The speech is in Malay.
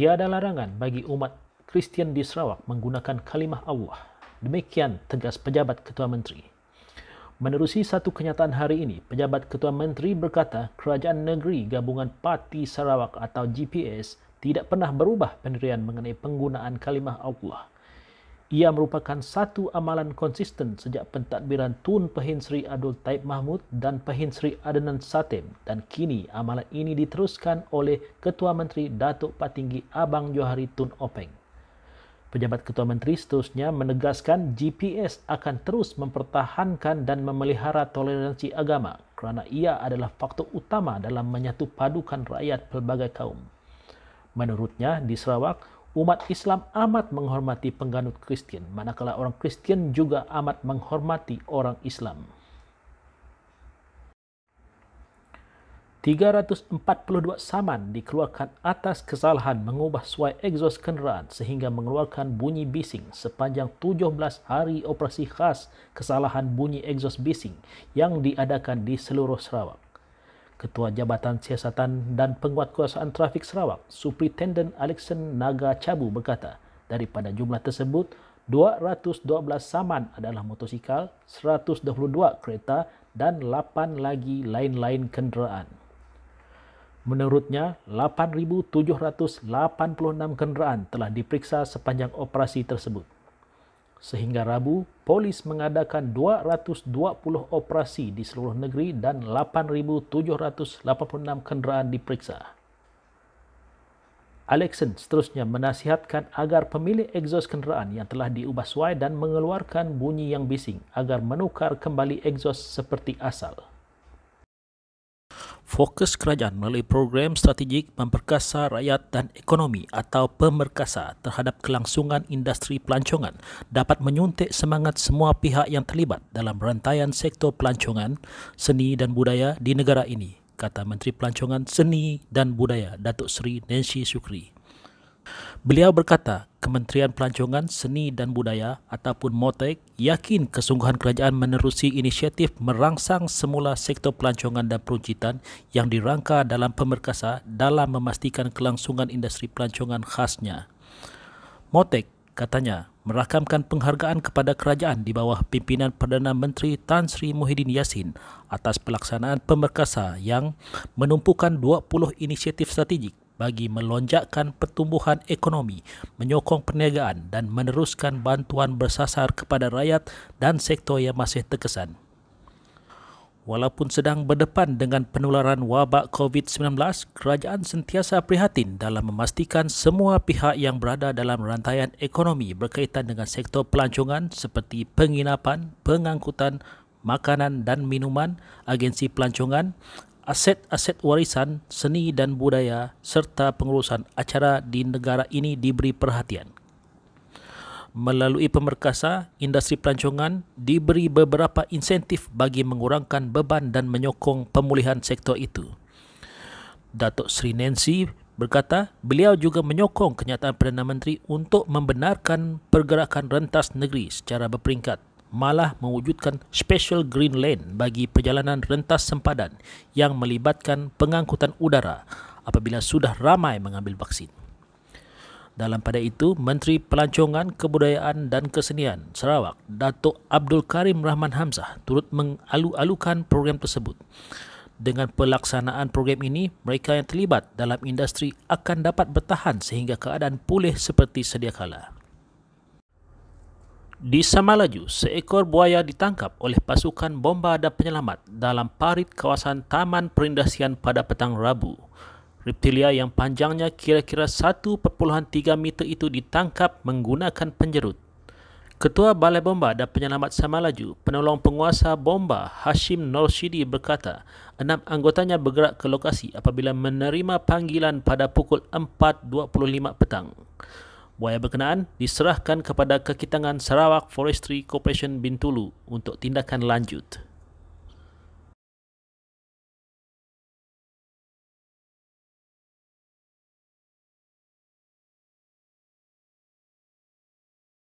tiada larangan bagi umat Kristian di Sarawak menggunakan kalimah Allah. Demikian tegas pejabat Ketua Menteri. Menerusi satu kenyataan hari ini, pejabat Ketua Menteri berkata Kerajaan Negeri Gabungan Parti Sarawak atau GPS tidak pernah berubah pendirian mengenai penggunaan kalimah Allah. Ia merupakan satu amalan konsisten sejak pentadbiran Tun Pahin Sri Abdul Taib Mahmud dan Pahin Sri Adnan Satim dan kini amalan ini diteruskan oleh Ketua Menteri Datuk Patinggi Abang Johari Tun Openg. Pejabat Ketua Menteri seterusnya menegaskan GPS akan terus mempertahankan dan memelihara toleransi agama kerana ia adalah faktor utama dalam menyatupadukan rakyat pelbagai kaum. Menurutnya, di Sarawak, umat Islam amat menghormati pengganut Kristian, manakala orang Kristian juga amat menghormati orang Islam. 342 saman dikeluarkan atas kesalahan mengubah suai exhaust kenderaan sehingga mengeluarkan bunyi bising sepanjang 17 hari operasi khas kesalahan bunyi exhaust bising yang diadakan di seluruh Sarawak. Ketua Jabatan Siasatan dan Penguatkuasaan Trafik Sarawak, Superintendent Alexen Naga Cabu berkata, daripada jumlah tersebut, 212 saman adalah motosikal, 122 kereta dan 8 lagi lain-lain kenderaan. Menurutnya, 8786 kenderaan telah diperiksa sepanjang operasi tersebut. Sehingga Rabu, polis mengadakan 220 operasi di seluruh negeri dan 8,786 kenderaan diperiksa. Alexen seterusnya menasihatkan agar pemilik exhaust kenderaan yang telah diubah suai dan mengeluarkan bunyi yang bising agar menukar kembali exhaust seperti asal. Fokus kerajaan melalui program strategik memperkasa rakyat dan ekonomi atau pemerkasa terhadap kelangsungan industri pelancongan dapat menyuntik semangat semua pihak yang terlibat dalam rantaian sektor pelancongan, seni dan budaya di negara ini, kata Menteri Pelancongan Seni dan Budaya Datuk Seri Nancy Sukri. Beliau berkata, Kementerian Pelancongan Seni dan Budaya ataupun MOTEC yakin kesungguhan kerajaan menerusi inisiatif merangsang semula sektor pelancongan dan peruncitan yang dirangka dalam pemerkasa dalam memastikan kelangsungan industri pelancongan khasnya. MOTEC katanya merakamkan penghargaan kepada kerajaan di bawah pimpinan Perdana Menteri Tan Sri Muhyiddin Yassin atas pelaksanaan pemerkasa yang menumpukan 20 inisiatif strategik bagi melonjakkan pertumbuhan ekonomi, menyokong perniagaan dan meneruskan bantuan bersasar kepada rakyat dan sektor yang masih terkesan. Walaupun sedang berdepan dengan penularan wabak COVID-19, kerajaan sentiasa prihatin dalam memastikan semua pihak yang berada dalam rantaian ekonomi berkaitan dengan sektor pelancongan seperti penginapan, pengangkutan, makanan dan minuman, agensi pelancongan, aset-aset warisan seni dan budaya serta pengurusan acara di negara ini diberi perhatian. Melalui pemerkasa, industri pelancongan diberi beberapa insentif bagi mengurangkan beban dan menyokong pemulihan sektor itu. Datuk Sri Nancy berkata beliau juga menyokong kenyataan Perdana Menteri untuk membenarkan pergerakan rentas negeri secara berperingkat malah mewujudkan special green lane bagi perjalanan rentas sempadan yang melibatkan pengangkutan udara apabila sudah ramai mengambil vaksin. Dalam pada itu, Menteri Pelancongan Kebudayaan dan Kesenian Sarawak, Datuk Abdul Karim Rahman Hamzah turut mengalu-alukan program tersebut. Dengan pelaksanaan program ini, mereka yang terlibat dalam industri akan dapat bertahan sehingga keadaan pulih seperti sedia kala. Di Samalaju, seekor buaya ditangkap oleh pasukan bomba dan penyelamat dalam parit kawasan Taman Perindasian pada petang Rabu. Reptilia yang panjangnya kira-kira 1.3 meter itu ditangkap menggunakan penjerut. Ketua Balai Bomba dan Penyelamat Samalaju, penolong penguasa bomba Hashim Norshidi berkata, enam anggotanya bergerak ke lokasi apabila menerima panggilan pada pukul 4.25 petang. Buaya berkenaan diserahkan kepada Kekitangan Sarawak Forestry Corporation Bintulu untuk tindakan lanjut.